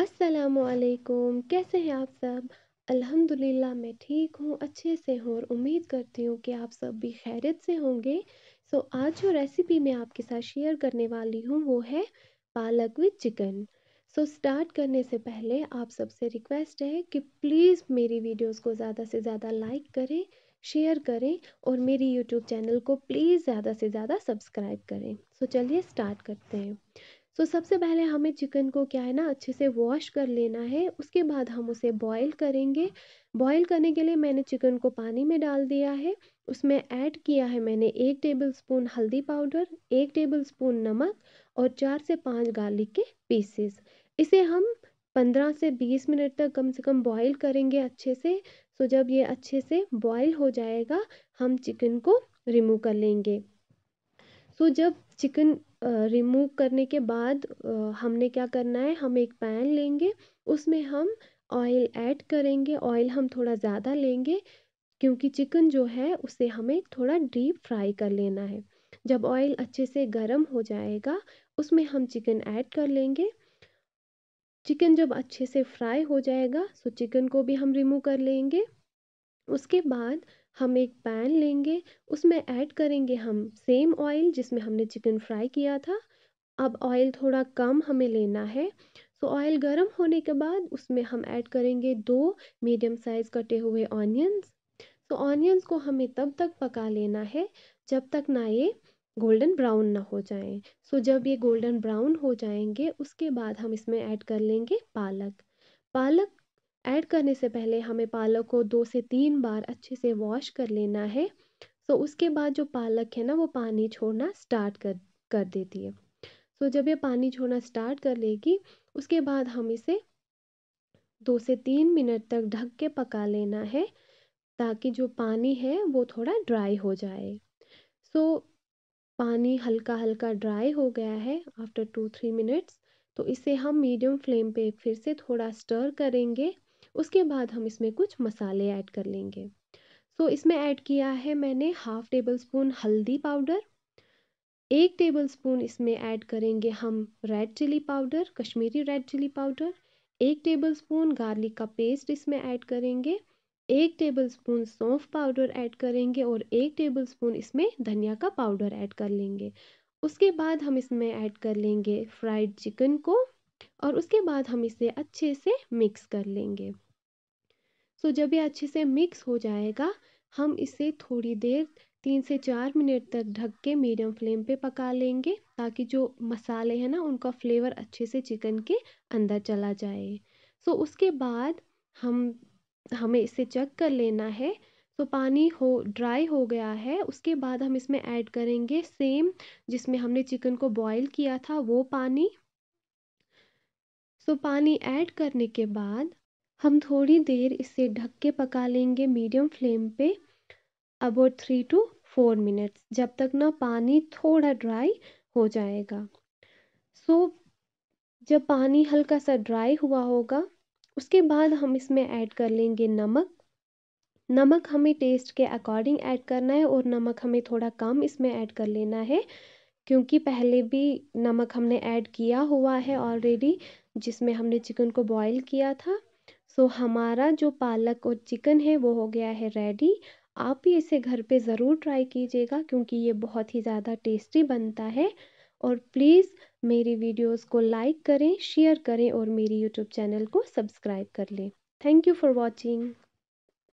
असलकुम कैसे हैं आप सब अल्हम्दुलिल्लाह मैं ठीक हूँ अच्छे से हूँ और उम्मीद करती हूँ कि आप सब भी खैरियत से होंगे सो so, आज जो रेसिपी मैं आपके साथ शेयर करने वाली हूँ वो है पालक विद चिकन सो स्टार्ट करने से पहले आप सबसे रिक्वेस्ट है कि प्लीज़ मेरी वीडियोस को ज़्यादा से ज़्यादा लाइक करें शेयर करें और मेरी यूट्यूब चैनल को प्लीज़ ज़्यादा से ज़्यादा सब्सक्राइब करें सो so, चलिए स्टार्ट करते हैं सो सबसे पहले हमें चिकन को क्या है ना अच्छे से वॉश कर लेना है उसके बाद हम उसे बॉईल करेंगे बॉईल करने के लिए मैंने चिकन को पानी में डाल दिया है उसमें ऐड किया है मैंने एक टेबल स्पून हल्दी पाउडर एक टेबल स्पून नमक और चार से पाँच गार्लिक के पीसेस इसे हम पंद्रह से बीस मिनट तक कम से कम बॉईल करेंगे अच्छे से सो जब ये अच्छे से बॉईल हो जाएगा हम चिकन को रिमूव कर लेंगे सो जब चिकन रिमूव करने के बाद हमने क्या करना है हम एक पैन लेंगे उसमें हम ऑयल ऐड करेंगे ऑयल हम थोड़ा ज़्यादा लेंगे क्योंकि चिकन जो है उसे हमें थोड़ा डीप फ्राई कर लेना है जब ऑयल अच्छे से गर्म हो जाएगा उसमें हम चिकन ऐड कर लेंगे चिकन जब अच्छे से फ्राई हो जाएगा सो तो चिकन को भी हम रिमूव कर लेंगे उसके बाद हम एक पैन लेंगे उसमें ऐड करेंगे हम सेम ऑयल जिसमें हमने चिकन फ्राई किया था अब ऑयल थोड़ा कम हमें लेना है सो ऑयल गर्म होने के बाद उसमें हम ऐड करेंगे दो मीडियम साइज़ कटे हुए ऑनियंस सो ऑनियंस को हमें तब तक पका लेना है जब तक ना ये गोल्डन ब्राउन ना हो जाएं सो जब ये गोल्डन ब्राउन हो जाएंगे उसके बाद हम इसमें ऐड कर लेंगे पालक पालक ऐड करने से पहले हमें पालक को दो से तीन बार अच्छे से वॉश कर लेना है सो उसके बाद जो पालक है ना वो पानी छोड़ना स्टार्ट कर कर देती है सो जब ये पानी छोड़ना स्टार्ट कर लेगी उसके बाद हम इसे दो से तीन मिनट तक ढक के पका लेना है ताकि जो पानी है वो थोड़ा ड्राई हो जाए सो पानी हल्का हल्का ड्राई हो गया है आफ्टर टू थ्री मिनट्स तो इसे हम मीडियम फ्लेम पे फिर से थोड़ा स्टर करेंगे उसके बाद हम इसमें कुछ मसाले ऐड कर लेंगे सो so, इसमें ऐड किया है मैंने हाफ़ टेबल स्पून हल्दी पाउडर एक टेबल स्पून इसमें ऐड करेंगे हम red chilli powder Kashmiri red chilli powder एक टेबल स्पून गार्लिक का पेस्ट इसमें ऐड करेंगे एक टेबल स्पून सौंफ पाउडर ऐड करेंगे और एक टेबल स्पून इसमें धनिया का पाउडर ऐड कर लेंगे उसके बाद हम इसमें ऐड कर लेंगे फ्राइड चिकन को और उसके बाद हम इसे अच्छे से मिक्स कर लेंगे सो जब ये अच्छे से मिक्स हो जाएगा हम इसे थोड़ी देर तीन से चार मिनट तक ढक के मीडियम फ्लेम पे पका लेंगे ताकि जो मसाले हैं ना उनका फ्लेवर अच्छे से चिकन के अंदर चला जाए सो so, उसके बाद हम हमें इसे चेक कर लेना है तो पानी हो ड्राई हो गया है उसके बाद हम इसमें ऐड करेंगे सेम जिसमें हमने चिकन को बॉईल किया था वो पानी सो पानी ऐड करने के बाद हम थोड़ी देर इसे ढक के पका लेंगे मीडियम फ्लेम पे about three to four minutes जब तक ना पानी थोड़ा ड्राई हो जाएगा सो so, जब पानी हल्का सा ड्राई हुआ होगा उसके बाद हम इसमें ऐड कर लेंगे नमक नमक हमें टेस्ट के अकॉर्डिंग ऐड करना है और नमक हमें थोड़ा कम इसमें ऐड कर लेना है क्योंकि पहले भी नमक हमने ऐड किया हुआ है ऑलरेडी जिसमें हमने चिकन को बॉईल किया था सो हमारा जो पालक और चिकन है वो हो गया है रेडी आप भी इसे घर पे ज़रूर ट्राई कीजिएगा क्योंकि ये बहुत ही ज़्यादा टेस्टी बनता है और प्लीज़ मेरी वीडियोस को लाइक करें शेयर करें और मेरी यूट्यूब चैनल को सब्सक्राइब कर लें थैंक यू फॉर वॉचिंग